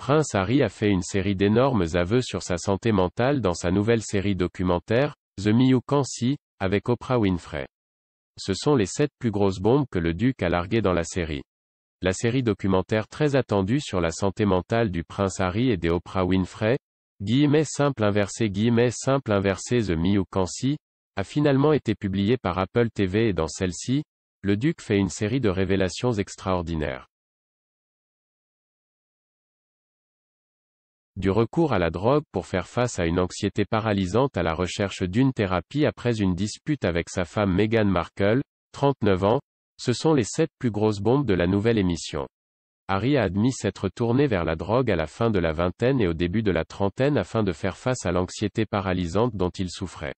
Prince Harry a fait une série d'énormes aveux sur sa santé mentale dans sa nouvelle série documentaire, The Mew Cancy, avec Oprah Winfrey. Ce sont les sept plus grosses bombes que le duc a larguées dans la série. La série documentaire très attendue sur la santé mentale du prince Harry et des Oprah Winfrey, guillemets simple inversé guillemets simple inversé The Mew Cancy, a finalement été publiée par Apple TV et dans celle-ci, le duc fait une série de révélations extraordinaires. du recours à la drogue pour faire face à une anxiété paralysante à la recherche d'une thérapie après une dispute avec sa femme Meghan Markle, 39 ans, ce sont les sept plus grosses bombes de la nouvelle émission. Harry a admis s'être tourné vers la drogue à la fin de la vingtaine et au début de la trentaine afin de faire face à l'anxiété paralysante dont il souffrait.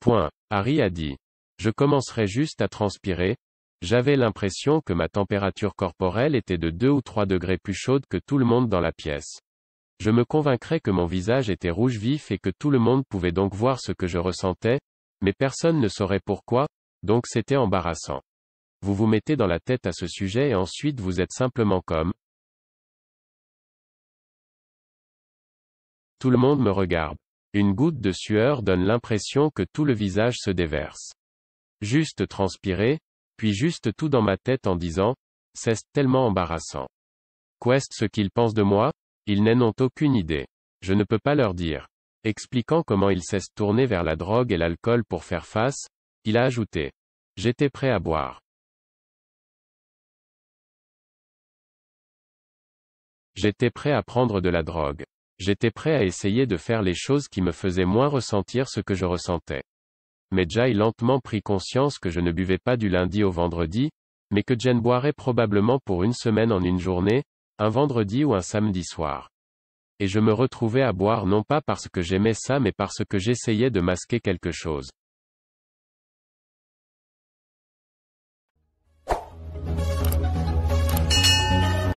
Point. Harry a dit. Je commencerai juste à transpirer, j'avais l'impression que ma température corporelle était de 2 ou 3 degrés plus chaude que tout le monde dans la pièce. Je me convaincrais que mon visage était rouge vif et que tout le monde pouvait donc voir ce que je ressentais, mais personne ne saurait pourquoi, donc c'était embarrassant. Vous vous mettez dans la tête à ce sujet et ensuite vous êtes simplement comme... Tout le monde me regarde. Une goutte de sueur donne l'impression que tout le visage se déverse. Juste transpirer, puis juste tout dans ma tête en disant, c'est tellement embarrassant. Quest ce qu'ils pensent de moi Ils n'en ont aucune idée. Je ne peux pas leur dire. Expliquant comment il cessent tourner vers la drogue et l'alcool pour faire face, il a ajouté. J'étais prêt à boire. J'étais prêt à prendre de la drogue. J'étais prêt à essayer de faire les choses qui me faisaient moins ressentir ce que je ressentais mais Jai lentement prit conscience que je ne buvais pas du lundi au vendredi, mais que Jen boirait probablement pour une semaine en une journée, un vendredi ou un samedi soir. Et je me retrouvais à boire non pas parce que j'aimais ça mais parce que j'essayais de masquer quelque chose.